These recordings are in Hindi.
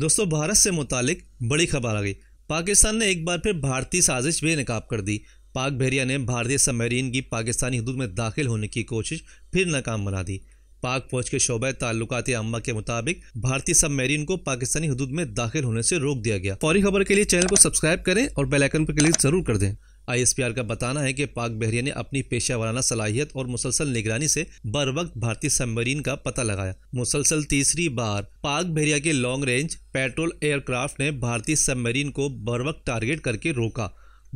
दोस्तों भारत से मुतालिक बड़ी खबर आ गई पाकिस्तान ने एक बार फिर भारतीय साजिश बेनकाब कर दी पाक बहरिया ने भारतीय सबमरीन की पाकिस्तानी हदूद में दाखिल होने की कोशिश फिर नाकाम बना दी पाक फौज के शोबे ताल्लुकात अम्मा के मुताबिक भारतीय सबमरीन को पाकिस्तानी हदूद में दाखिल होने से रोक दिया गया फौरी खबर के लिए चैनल को सब्सक्राइब करें और बेलाइकन पर क्लिक जरूर कर दें आईएसपीआर का बताना है कि पाक बहरिया ने अपनी पेशा वाराना सलाहियत और मुसलसल निगरानी से बर वक्त भारतीय सबमरीन का पता लगाया मुसलसल तीसरी बार पाक बहरिया के लॉन्ग रेंज पेट्रोल एयरक्राफ्ट ने भारतीय सबमरीन को बर वक्त टारगेट करके रोका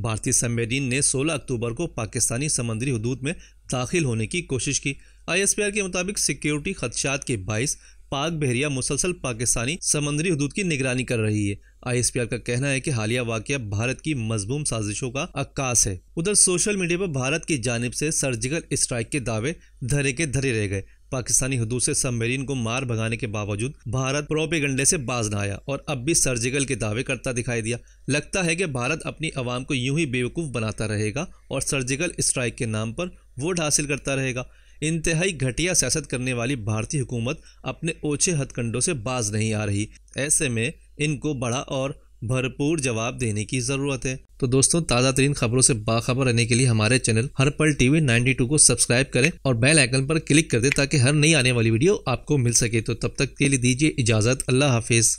भारतीय सबमरीन ने 16 अक्टूबर को पाकिस्तानी समुद्री हदूद में दाखिल होने की कोशिश की आईएसपीआर के मुताबिक सिक्योरिटी खदशात के बाईस पाक बहरिया मुसलसल पाकिस्तानी समंदरी हदूद की निगरानी कर रही है आईएसपीआर का कहना है कि हालिया वाक्य भारत की मजबूम साजिशों का अक्कास है उधर सोशल मीडिया पर भारत की जानब से सर्जिकल स्ट्राइक के दावे धरे के धरे रह गए पाकिस्तानी हदूद से सबमरीन को मार भगाने के बावजूद भारत प्रोपेगंडे से बाज न आया और अब भी सर्जिकल के दावे करता दिखाई दिया लगता है कि भारत अपनी आवाम को यूं ही बेवकूफ़ बनाता रहेगा और सर्जिकल स्ट्राइक के नाम पर वोट हासिल करता रहेगा इंतहाई घटिया सियासत करने वाली भारतीय हुकूमत अपने ओछे हथकंडों से बाज नहीं आ रही ऐसे में इनको बड़ा और भरपूर जवाब देने की ज़रूरत है तो दोस्तों ताज़ा तरीन खबरों से बाखबर रहने के लिए हमारे चैनल हर पल टीवी 92 को सब्सक्राइब करें और बेल आइकन पर क्लिक कर दें ताकि हर नई आने वाली वीडियो आपको मिल सके तो तब तक के लिए दीजिए इजाज़त अल्लाह हाफिज़